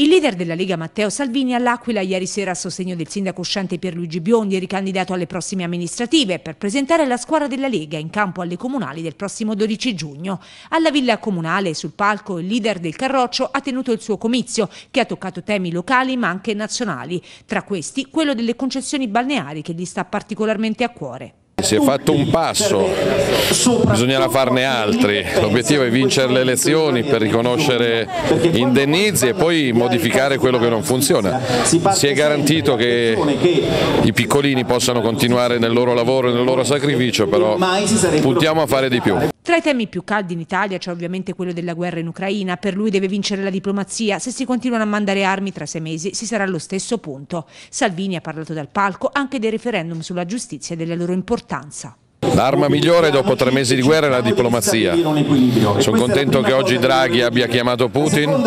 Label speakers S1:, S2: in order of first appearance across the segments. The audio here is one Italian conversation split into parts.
S1: Il leader della Lega Matteo Salvini all'Aquila ieri sera a sostegno del sindaco uscente Pierluigi Biondi, ricandidato alle prossime amministrative, per presentare la squadra della Lega in campo alle comunali del prossimo 12 giugno. Alla Villa Comunale, sul palco, il leader del Carroccio ha tenuto il suo comizio, che ha toccato temi locali ma anche nazionali, tra questi quello delle concessioni balneari che gli sta particolarmente a cuore.
S2: Si è fatto un passo, bisognerà farne altri, l'obiettivo è vincere le elezioni per riconoscere indennizi e poi modificare quello che non funziona. Si è garantito che i piccolini possano continuare nel loro lavoro e nel loro sacrificio, però puntiamo a fare di più.
S1: Tra i temi più caldi in Italia c'è ovviamente quello della guerra in Ucraina, per lui deve vincere la diplomazia, se si continuano a mandare armi tra sei mesi si sarà allo stesso punto. Salvini ha parlato dal palco anche dei referendum sulla giustizia e della loro importanza.
S2: L'arma migliore dopo tre mesi di guerra è la diplomazia. Sono contento che oggi Draghi abbia chiamato Putin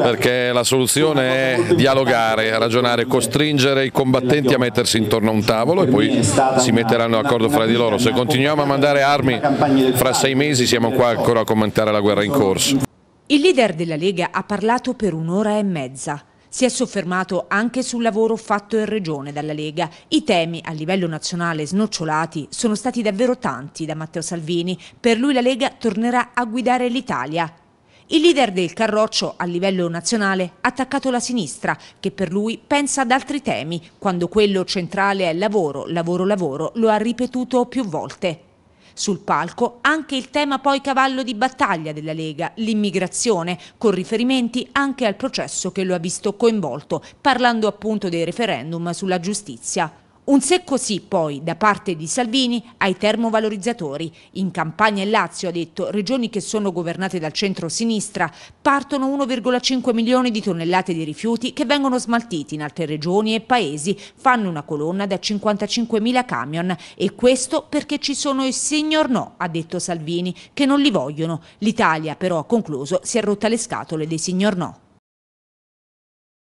S2: perché la soluzione è dialogare, ragionare, costringere i combattenti a mettersi intorno a un tavolo e poi si metteranno d'accordo fra di loro. Se continuiamo a mandare armi fra sei mesi siamo qua ancora a commentare la guerra in corso.
S1: Il leader della Lega ha parlato per un'ora e mezza. Si è soffermato anche sul lavoro fatto in Regione dalla Lega. I temi a livello nazionale snocciolati sono stati davvero tanti da Matteo Salvini. Per lui la Lega tornerà a guidare l'Italia. Il leader del Carroccio a livello nazionale ha attaccato la sinistra, che per lui pensa ad altri temi, quando quello centrale è lavoro, lavoro, lavoro, lo ha ripetuto più volte. Sul palco anche il tema poi cavallo di battaglia della Lega, l'immigrazione, con riferimenti anche al processo che lo ha visto coinvolto, parlando appunto dei referendum sulla giustizia. Un secco sì poi da parte di Salvini ai termovalorizzatori. In Campania e Lazio, ha detto, regioni che sono governate dal centro-sinistra, partono 1,5 milioni di tonnellate di rifiuti che vengono smaltiti in altre regioni e paesi, fanno una colonna da 55 mila camion e questo perché ci sono i signor no, ha detto Salvini, che non li vogliono. L'Italia però, ha concluso, si è rotta le scatole dei signor no.